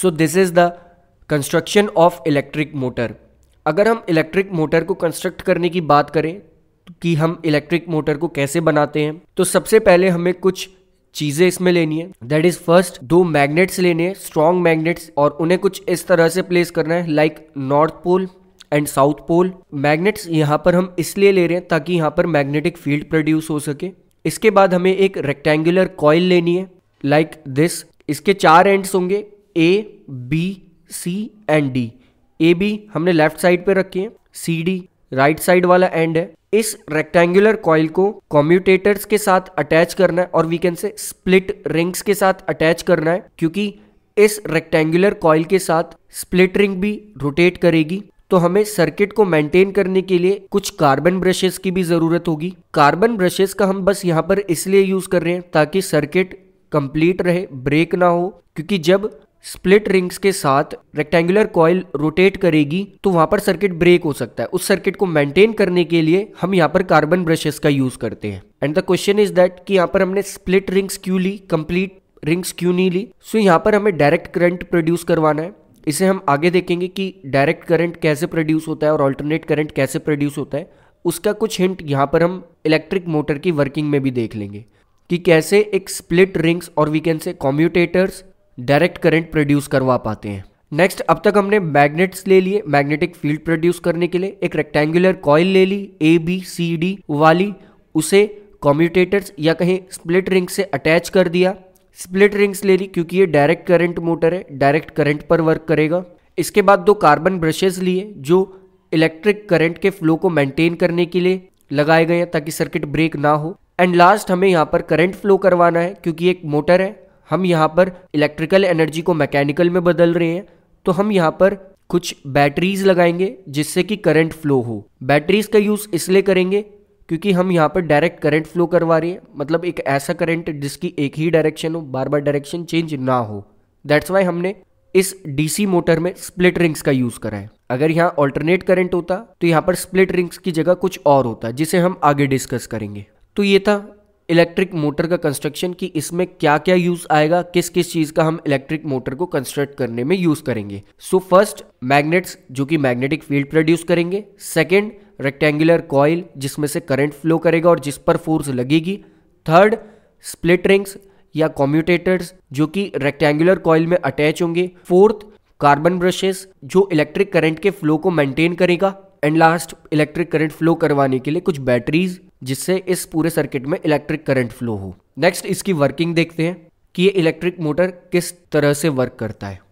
so this is the construction of electric motor अगर हम electric motor को construct करने की बात करें कि हम इलेक्ट्रिक मोटर को कैसे बनाते हैं तो सबसे पहले हमें कुछ चीज़ें इसमें लेनी है दैट इज़ फर्स्ट दो मैग्नेट्स लेने हैं स्ट्रॉन्ग मैग्नेट्स और उन्हें कुछ इस तरह से प्लेस करना है like north pole and south pole magnets यहाँ पर हम इसलिए ले रहे हैं ताकि यहाँ पर मैग्नेटिक फील्ड प्रोड्यूस हो सके इसके बाद हमें एक रेक्टेंगुलर कॉयल लेनी है लाइक like दिस इसके चार एंड्स होंगे A B C and D A B हमने लेफ्ट साइड पे रखी है सी डी राइट साइड वाला एंड है इस रेक्टेंगुलर कॉइल को कॉम्यूटेटर्स के साथ अटैच करना है और we can say split rings के साथ अटैच करना है क्योंकि इस रेक्टेंगुलर कॉयल के साथ स्प्लिट रिंग भी रोटेट करेगी तो हमें सर्किट को मेंटेन करने के लिए कुछ कार्बन ब्रशेस की भी ज़रूरत होगी कार्बन ब्रशेस का हम बस यहाँ पर इसलिए यूज़ कर रहे हैं ताकि सर्किट कंप्लीट रहे ब्रेक ना हो क्योंकि जब स्प्लिट रिंग्स के साथ रेक्टेंगुलर कॉयल रोटेट करेगी तो वहां पर सर्किट ब्रेक हो सकता है उस सर्किट को मेंटेन करने के लिए हम यहाँ पर कार्बन ब्रशेस का यूज करते हैं and the question is that कि यहाँ पर हमने स्प्लिट रिंग्स क्यों ली कंप्लीट रिंग्स क्यों नहीं ली सो so, यहाँ पर हमें डायरेक्ट करंट प्रोड्यूस करवाना है इसे हम आगे देखेंगे कि डायरेक्ट करंट कैसे प्रोड्यूस होता है और ऑल्टरनेट करंट कैसे प्रोड्यूस होता है उसका कुछ हिंट यहाँ पर हम इलेक्ट्रिक मोटर की वर्किंग में भी देख लेंगे कि कैसे एक स्प्लिट रिंग्स और we can say commutators direct current produce करवा पाते हैं नेक्स्ट अब तक हमने मैग्नेट्स ले लिए मैग्नेटिक फील्ड प्रोड्यूस करने के लिए एक रेक्टेंगुलर कॉइल ले ली ए बी सी डी वाली उसे कॉम्यूटेटर्स या कहीं स्प्लिट रिंग से अटैच कर दिया स्प्लिट रिंग्स ले ली क्योंकि ये डायरेक्ट करंट मोटर है डायरेक्ट करंट पर वर्क करेगा इसके बाद दो कार्बन ब्रशेस लिए जो इलेक्ट्रिक करंट के फ्लो को मेंटेन करने के लिए लगाए गए हैं ताकि सर्किट ब्रेक ना हो एंड लास्ट हमें यहाँ पर करंट फ्लो करवाना है क्योंकि एक मोटर है हम यहाँ पर इलेक्ट्रिकल एनर्जी को मैकेनिकल में बदल रहे हैं तो हम यहाँ पर कुछ बैटरीज लगाएंगे जिससे कि करंट फ्लो हो बैटरीज का यूज़ इसलिए करेंगे क्योंकि हम यहाँ पर डायरेक्ट करंट फ्लो करवा रहे हैं मतलब एक ऐसा करंट जिसकी एक ही डायरेक्शन हो बार बार डायरेक्शन चेंज ना हो दैट्स वाई हमने इस डीसी मोटर में स्प्लिट रिंग्स का यूज़ करा है अगर यहाँ ऑल्टरनेट करंट होता तो यहाँ पर स्प्लिट रिंग्स की जगह कुछ और होता जिसे हम आगे डिस्कस करेंगे तो ये था इलेक्ट्रिक मोटर का कंस्ट्रक्शन कि इसमें क्या क्या यूज आएगा किस किस चीज का हम इलेक्ट्रिक मोटर को कंस्ट्रक्ट करने में यूज करेंगे सो फर्स्ट मैग्नेट्स जो कि मैग्नेटिक फील्ड प्रोड्यूस करेंगे सेकेंड रेक्टेंगुलर कॉयल जिसमें से करंट फ्लो करेगा और जिस पर फोर्स लगेगी थर्ड स्प्लिट रिंग्स या कॉम्यूटेटर्स जो कि रेक्टेंगुलर कॉयल में अटैच होंगे फोर्थ कार्बन ब्रशेस जो इलेक्ट्रिक करंट के फ्लो को मेंटेन करेगा and last electric current flow करवाने के लिए कुछ बैटरीज जिससे इस पूरे सर्किट में इलेक्ट्रिक करंट फ्लो हो नेक्स्ट इसकी वर्किंग देखते हैं कि ये इलेक्ट्रिक मोटर किस तरह से वर्क करता है